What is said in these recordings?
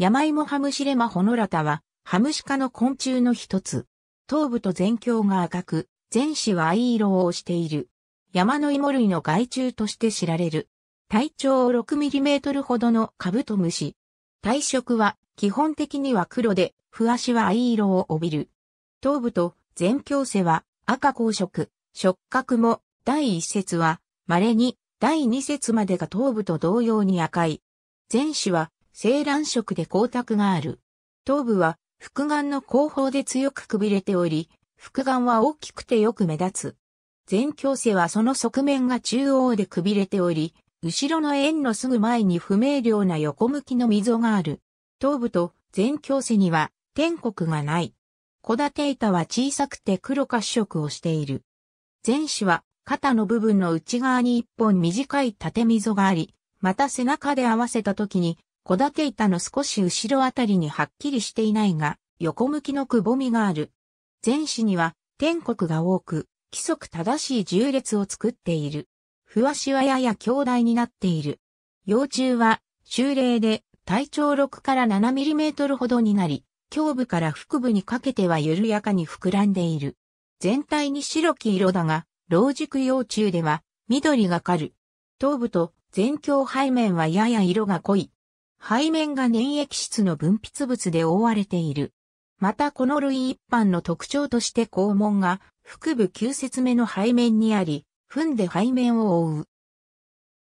山芋ハムシレマホノラタは、ハムシ科の昆虫の一つ。頭部と前胸が赤く、前肢は藍色をしている。山の芋類の害虫として知られる。体長6トルほどのカブトムシ。体色は基本的には黒で、ふわしは藍色を帯びる。頭部と前胸背は赤光色。触覚も第一節は稀に第二節までが頭部と同様に赤い。前肢は青卵色で光沢がある。頭部は、複眼の後方で強くくびれており、複眼は大きくてよく目立つ。前胸背はその側面が中央でくびれており、後ろの円のすぐ前に不明瞭な横向きの溝がある。頭部と前胸背には天国がない。小立板は小さくて黒褐色をしている。前肢は肩の部分の内側に一本短い縦溝があり、また背中で合わせた時に小立板の少し後ろあたりにはっきりしていないが、横向きのくぼみがある。前史には、天国が多く、規則正しい重列を作っている。ふわしわやや兄弟になっている。幼虫は、修霊で、体長6から7ミリメートルほどになり、胸部から腹部にかけては緩やかに膨らんでいる。全体に白き色だが、老熟幼虫では緑がかる。頭部と全胸背面はやや色が濃い。背面が粘液質の分泌物で覆われている。またこの類一般の特徴として肛門が腹部9節目の背面にあり、んで背面を覆う。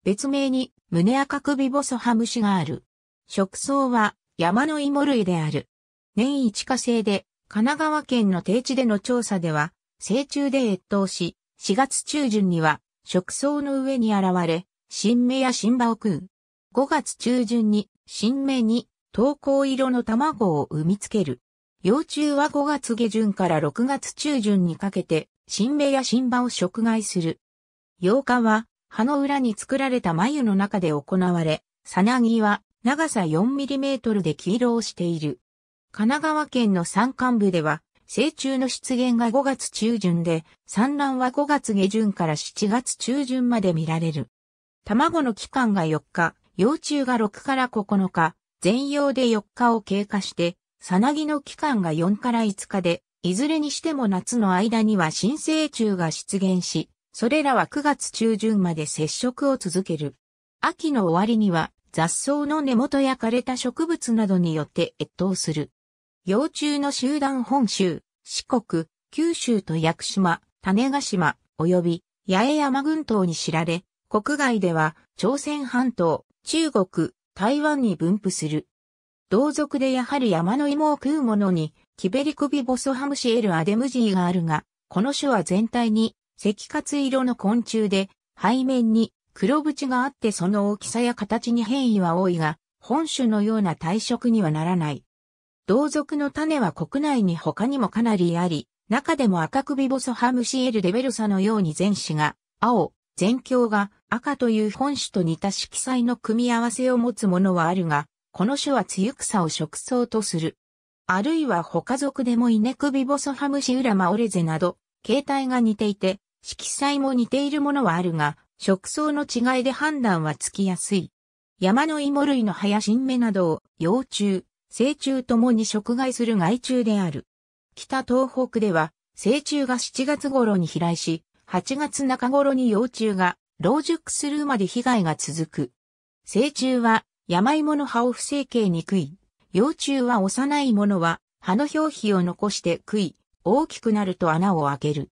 別名に胸赤首細葉虫がある。食草は山の芋類である。年一過生で神奈川県の低地での調査では、成虫で越冬し、4月中旬には食草の上に現れ、新芽や新葉を食う。5月中旬に新芽に投稿色の卵を産みつける。幼虫は5月下旬から6月中旬にかけて、新芽や新葉を食害する。8日は、葉の裏に作られた眉の中で行われ、さなぎは長さ4トルで黄色をしている。神奈川県の山間部では、成虫の出現が5月中旬で、産卵は5月下旬から7月中旬まで見られる。卵の期間が4日、幼虫が6から9日、全容で4日を経過して、さなぎの期間が4から5日で、いずれにしても夏の間には新生虫が出現し、それらは9月中旬まで接触を続ける。秋の終わりには雑草の根元や枯れた植物などによって越冬する。幼虫の集団本州、四国、九州と屋久島、種ヶ島、及び八重山群島に知られ、国外では朝鮮半島、中国、台湾に分布する。同族でやはり山の芋を食うものに、キベリクビボソハムシエルアデムジーがあるが、この種は全体に赤活色の昆虫で、背面に黒縁があってその大きさや形に変異は多いが、本種のような体色にはならない。同族の種は国内に他にもかなりあり、中でも赤首ボソハムシエルレベルサのように全種が青、全境が赤という本種と似た色彩の組み合わせを持つものはあるが、この種は露草を食草とする。あるいは他族でもイネクボソハムシウラマオレゼなど、形態が似ていて、色彩も似ているものはあるが、食草の違いで判断はつきやすい。山の芋類の葉や新芽などを、幼虫、成虫ともに食害する害虫である。北東北では、成虫が7月頃に飛来し、8月中頃に幼虫が老熟するまで被害が続く。成虫は山芋の葉を不成形に食い、幼虫は幼いものは葉の表皮を残して食い、大きくなると穴を開ける。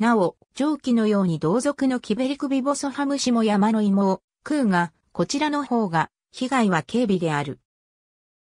なお、上記のように同族のキベリクビボソハムシも山の芋を食うが、こちらの方が被害は軽微である。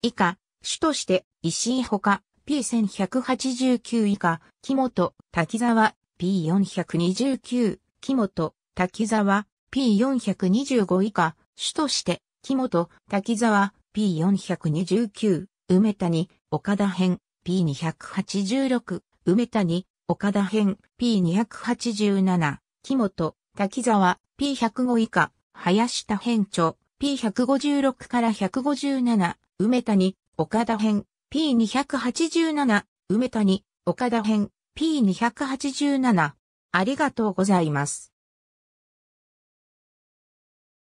以下、主として石井ほか P1189 以下、木本、滝沢 P429、木本、滝沢 P425 以下、主として、木本、滝沢 P429、梅谷、岡田編 P286、梅谷、岡田編 P287、木本、滝沢 P105 以下、林田編長 P156 から157、梅谷、岡田編 P287、梅谷、岡田編 P287。ありがとうございます。